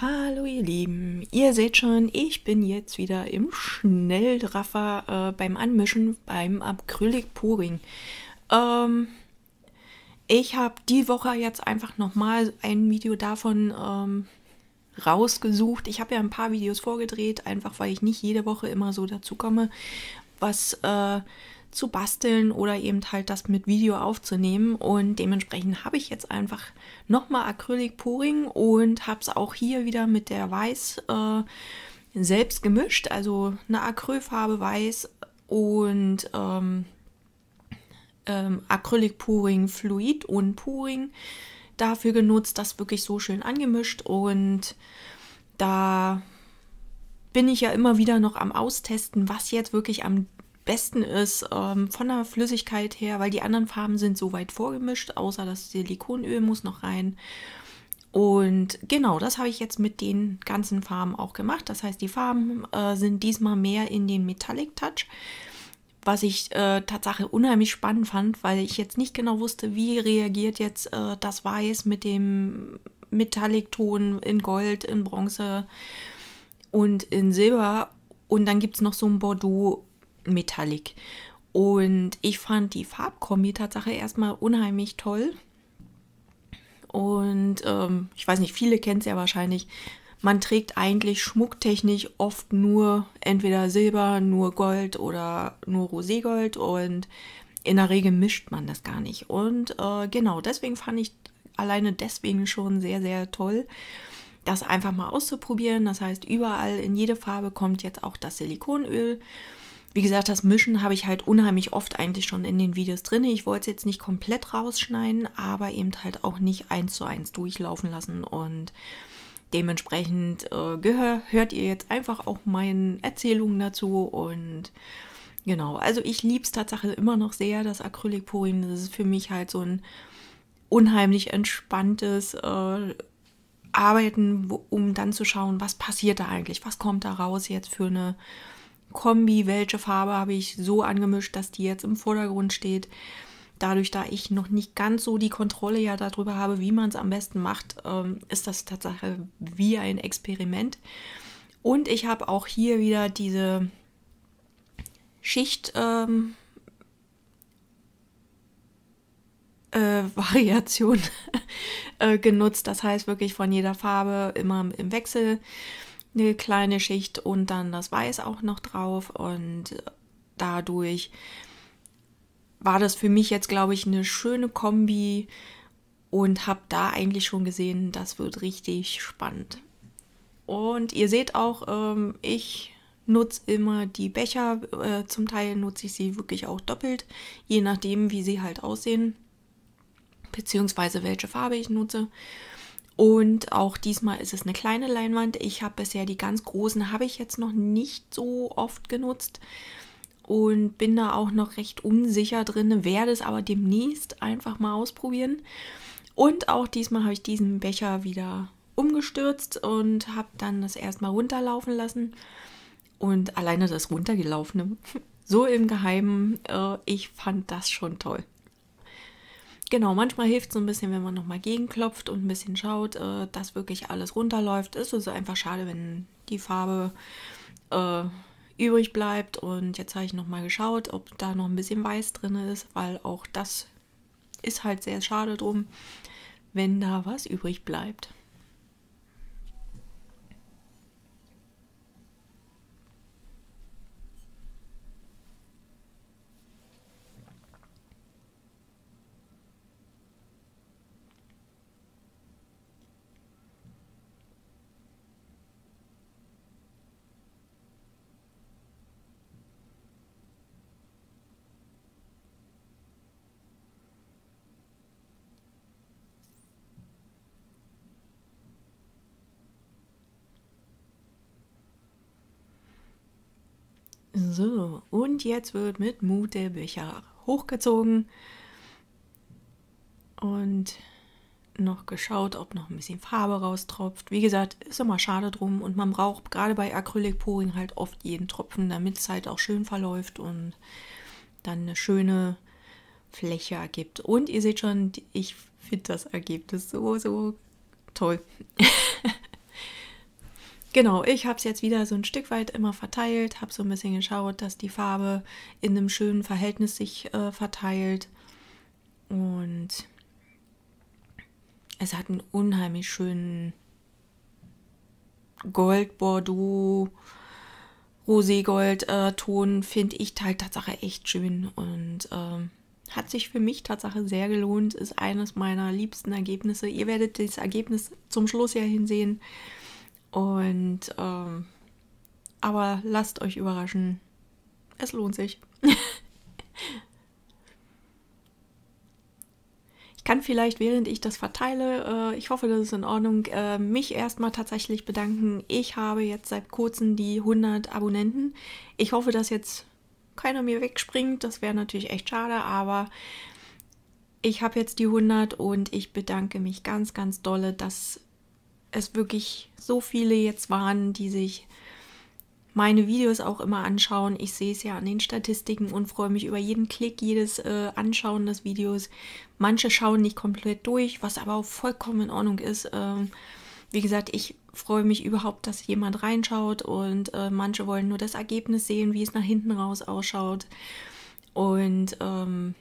Hallo ihr Lieben, ihr seht schon, ich bin jetzt wieder im Schnelldraffer äh, beim Anmischen beim acrylic puring Ähm, ich habe die Woche jetzt einfach nochmal ein Video davon ähm, rausgesucht. Ich habe ja ein paar Videos vorgedreht, einfach weil ich nicht jede Woche immer so dazu komme, was äh, zu basteln oder eben halt das mit Video aufzunehmen und dementsprechend habe ich jetzt einfach nochmal Acrylic-Pouring und habe es auch hier wieder mit der Weiß äh, selbst gemischt, also eine Acrylfarbe Weiß und ähm, ähm, Acrylic-Pouring Fluid und Pouring dafür genutzt, das wirklich so schön angemischt und da bin ich ja immer wieder noch am Austesten, was jetzt wirklich am besten ist ähm, von der Flüssigkeit her, weil die anderen Farben sind so weit vorgemischt, außer das Silikonöl muss noch rein. Und genau, das habe ich jetzt mit den ganzen Farben auch gemacht. Das heißt, die Farben äh, sind diesmal mehr in den Metallic Touch, was ich äh, Tatsache unheimlich spannend fand, weil ich jetzt nicht genau wusste, wie reagiert jetzt äh, das Weiß mit dem Metallic-Ton in Gold, in Bronze und in Silber. Und dann gibt es noch so ein Bordeaux Metallic. Und ich fand die Farbkombi tatsächlich erstmal unheimlich toll. Und ähm, ich weiß nicht, viele kennen es ja wahrscheinlich. Man trägt eigentlich schmucktechnisch oft nur entweder Silber, nur Gold oder nur Roségold und in der Regel mischt man das gar nicht. Und äh, genau deswegen fand ich alleine deswegen schon sehr, sehr toll, das einfach mal auszuprobieren. Das heißt, überall in jede Farbe kommt jetzt auch das Silikonöl. Wie gesagt, das Mischen habe ich halt unheimlich oft eigentlich schon in den Videos drin. Ich wollte es jetzt nicht komplett rausschneiden, aber eben halt auch nicht eins zu eins durchlaufen lassen und dementsprechend äh, gehör, hört ihr jetzt einfach auch meinen Erzählungen dazu und genau, also ich liebe es tatsächlich immer noch sehr, das Acrylic-Purin. das ist für mich halt so ein unheimlich entspanntes äh, Arbeiten, wo, um dann zu schauen, was passiert da eigentlich, was kommt da raus jetzt für eine Kombi, welche Farbe habe ich so angemischt, dass die jetzt im Vordergrund steht. Dadurch, da ich noch nicht ganz so die Kontrolle ja darüber habe, wie man es am besten macht, ähm, ist das Tatsache wie ein Experiment. Und ich habe auch hier wieder diese Schicht. Ähm, äh, Variation äh, genutzt. Das heißt wirklich von jeder Farbe immer im Wechsel eine kleine Schicht und dann das Weiß auch noch drauf und dadurch war das für mich jetzt, glaube ich, eine schöne Kombi und habe da eigentlich schon gesehen, das wird richtig spannend. Und ihr seht auch, ähm, ich nutze immer die Becher, äh, zum Teil nutze ich sie wirklich auch doppelt, je nachdem, wie sie halt aussehen, beziehungsweise welche Farbe ich nutze. Und auch diesmal ist es eine kleine Leinwand. Ich habe bisher die ganz großen, habe ich jetzt noch nicht so oft genutzt und bin da auch noch recht unsicher drin, werde es aber demnächst einfach mal ausprobieren. Und auch diesmal habe ich diesen Becher wieder umgestürzt und habe dann das erstmal runterlaufen lassen. Und alleine das runtergelaufene, so im Geheimen, äh, ich fand das schon toll. Genau, manchmal hilft es so ein bisschen, wenn man nochmal gegenklopft und ein bisschen schaut, äh, dass wirklich alles runterläuft. Ist also einfach schade, wenn die Farbe äh, übrig bleibt. Und jetzt habe ich nochmal geschaut, ob da noch ein bisschen Weiß drin ist, weil auch das ist halt sehr schade drum, wenn da was übrig bleibt. So, und jetzt wird mit Mut der Becher hochgezogen und noch geschaut, ob noch ein bisschen Farbe raustropft. Wie gesagt, ist immer schade drum und man braucht gerade bei acrylic poring halt oft jeden Tropfen, damit es halt auch schön verläuft und dann eine schöne Fläche ergibt. Und ihr seht schon, ich finde das Ergebnis so, so toll. Genau, ich habe es jetzt wieder so ein Stück weit immer verteilt, habe so ein bisschen geschaut, dass die Farbe in einem schönen Verhältnis sich äh, verteilt. Und es hat einen unheimlich schönen Gold-Bordeaux, Roségold-Ton, äh, finde ich halt Tatsache echt schön. Und ähm, hat sich für mich Tatsache sehr gelohnt, ist eines meiner liebsten Ergebnisse. Ihr werdet das Ergebnis zum Schluss ja hinsehen. sehen und ähm, aber lasst euch überraschen. Es lohnt sich. ich kann vielleicht, während ich das verteile, äh, ich hoffe, das ist in Ordnung, äh, mich erstmal tatsächlich bedanken. Ich habe jetzt seit kurzem die 100 Abonnenten. Ich hoffe, dass jetzt keiner mir wegspringt. Das wäre natürlich echt schade, aber ich habe jetzt die 100 und ich bedanke mich ganz, ganz dolle, dass es wirklich so viele jetzt waren, die sich meine Videos auch immer anschauen. Ich sehe es ja an den Statistiken und freue mich über jeden Klick, jedes äh, Anschauen des Videos. Manche schauen nicht komplett durch, was aber auch vollkommen in Ordnung ist. Ähm, wie gesagt, ich freue mich überhaupt, dass jemand reinschaut und äh, manche wollen nur das Ergebnis sehen, wie es nach hinten raus ausschaut. Und ähm,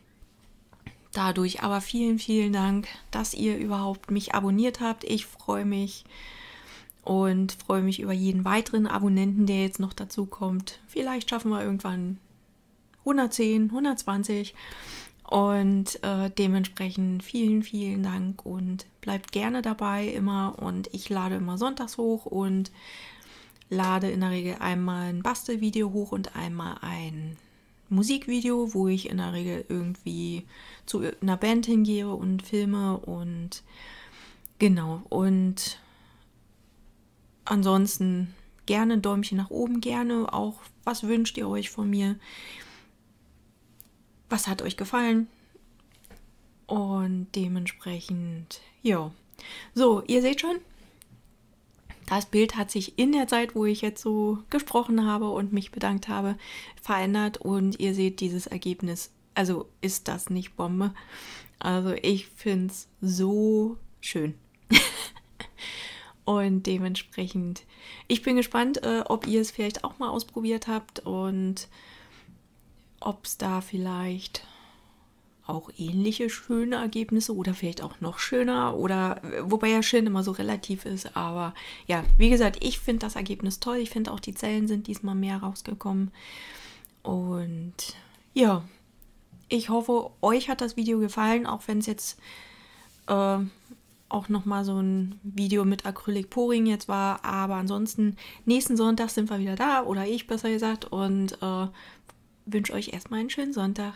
dadurch aber vielen, vielen Dank, dass ihr überhaupt mich abonniert habt. Ich freue mich und freue mich über jeden weiteren Abonnenten, der jetzt noch dazu kommt. Vielleicht schaffen wir irgendwann 110, 120 und äh, dementsprechend vielen, vielen Dank und bleibt gerne dabei immer und ich lade immer sonntags hoch und lade in der Regel einmal ein Bastelvideo hoch und einmal ein Musikvideo, wo ich in der Regel irgendwie zu einer Band hingehe und filme und genau und ansonsten gerne Däumchen nach oben, gerne auch, was wünscht ihr euch von mir? Was hat euch gefallen? Und dementsprechend, ja. So, ihr seht schon, das Bild hat sich in der Zeit, wo ich jetzt so gesprochen habe und mich bedankt habe, verändert. Und ihr seht dieses Ergebnis. Also ist das nicht Bombe. Also ich finde es so schön. Und dementsprechend, ich bin gespannt, äh, ob ihr es vielleicht auch mal ausprobiert habt und ob es da vielleicht auch ähnliche schöne Ergebnisse oder vielleicht auch noch schöner oder äh, wobei ja schön immer so relativ ist, aber ja, wie gesagt, ich finde das Ergebnis toll. Ich finde auch die Zellen sind diesmal mehr rausgekommen und ja, ich hoffe, euch hat das Video gefallen, auch wenn es jetzt äh, auch nochmal so ein Video mit Acrylic Poring jetzt war. Aber ansonsten, nächsten Sonntag sind wir wieder da oder ich besser gesagt und äh, wünsche euch erstmal einen schönen Sonntag.